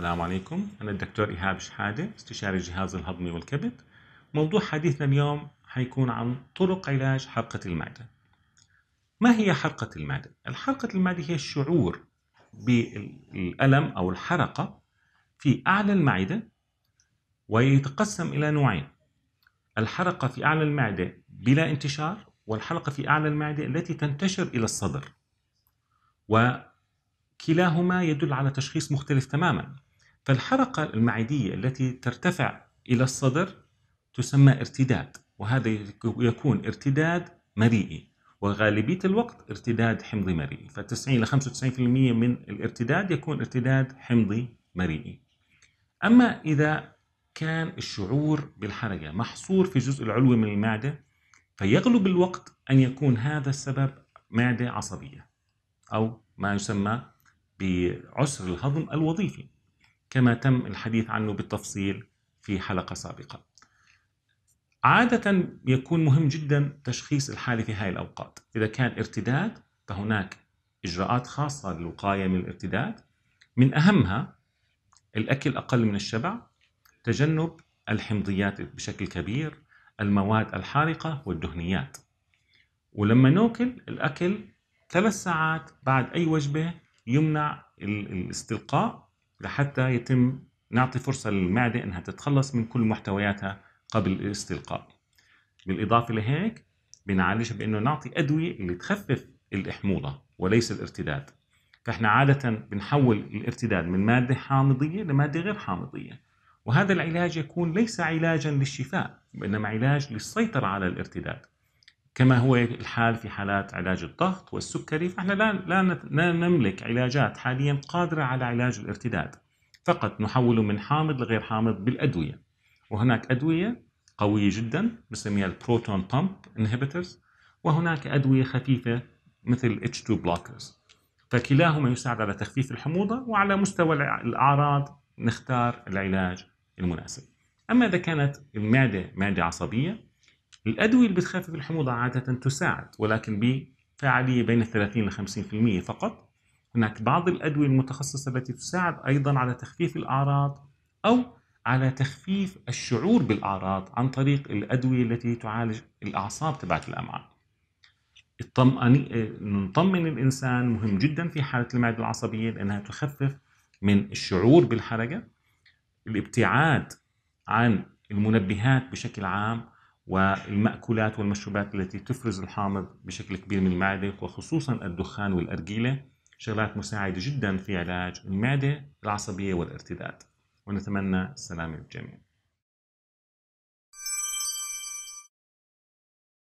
السلام عليكم أنا الدكتور إيهاب شحادة استشاري الجهاز الهضمي والكبد موضوع حديثنا اليوم حيكون عن طرق علاج حرقة المعدة ما هي حرقة المعدة؟ الحرقة المعدة هي الشعور بالألم أو الحرقة في أعلى المعدة ويتقسم إلى نوعين الحرقة في أعلى المعدة بلا انتشار والحرقة في أعلى المعدة التي تنتشر إلى الصدر وكلاهما يدل على تشخيص مختلف تماما فالحرقة المعدية التي ترتفع إلى الصدر تسمى ارتداد وهذا يكون ارتداد مريئي وغالبية الوقت ارتداد حمضي مريئي ف90 إلى 95% من الارتداد يكون ارتداد حمضي مريئي أما إذا كان الشعور بالحرقة محصور في الجزء العلوي من المعدة فيغلب الوقت أن يكون هذا السبب معدة عصبية أو ما يسمى بعسر الهضم الوظيفي كما تم الحديث عنه بالتفصيل في حلقة سابقة عادة يكون مهم جدا تشخيص الحالة في هذه الأوقات إذا كان ارتداد فهناك إجراءات خاصة للوقاية من الارتداد من أهمها الأكل أقل من الشبع تجنب الحمضيات بشكل كبير المواد الحارقة والدهنيات ولما ناكل الأكل ثلاث ساعات بعد أي وجبة يمنع الاستلقاء لحتى يتم نعطي فرصة للمعدة أنها تتخلص من كل محتوياتها قبل الاستلقاء بالإضافة لهيك بنعالجها بأنه نعطي أدوية اللي تخفف الإحموضة وليس الارتداد فإحنا عادة بنحول الارتداد من مادة حامضية لمادة غير حامضية وهذا العلاج يكون ليس علاجا للشفاء وإنما علاج للسيطرة على الارتداد كما هو الحال في حالات علاج الضغط والسكري فنحن لا لا نملك علاجات حاليا قادره على علاج الارتداد فقط نحوله من حامض لغير حامض بالادويه وهناك ادويه قويه جدا بنسميها البروتون بامب انهبيترز وهناك ادويه خفيفه مثل H2 بلوكرز فكلاهما يساعد على تخفيف الحموضه وعلى مستوى الاعراض نختار العلاج المناسب اما اذا كانت المعده معده عصبيه الأدوية اللي بتخفف الحموضة عادة تساعد ولكن بفعالية بين 30 ل 50% فقط هناك بعض الأدوية المتخصصة التي تساعد أيضا على تخفيف الأعراض أو على تخفيف الشعور بالأعراض عن طريق الأدوية التي تعالج الأعصاب تبعت الأمعاء نطمن الإنسان مهم جدا في حالة المعدة العصبية لأنها تخفف من الشعور بالحرقة الابتعاد عن المنبهات بشكل عام والمأكولات والمشروبات التي تفرز الحامض بشكل كبير من المعدة وخصوصا الدخان والأرجيلة شغلات مساعدة جدا في علاج المعدة العصبية والارتداد ونتمنى السلامة للجميع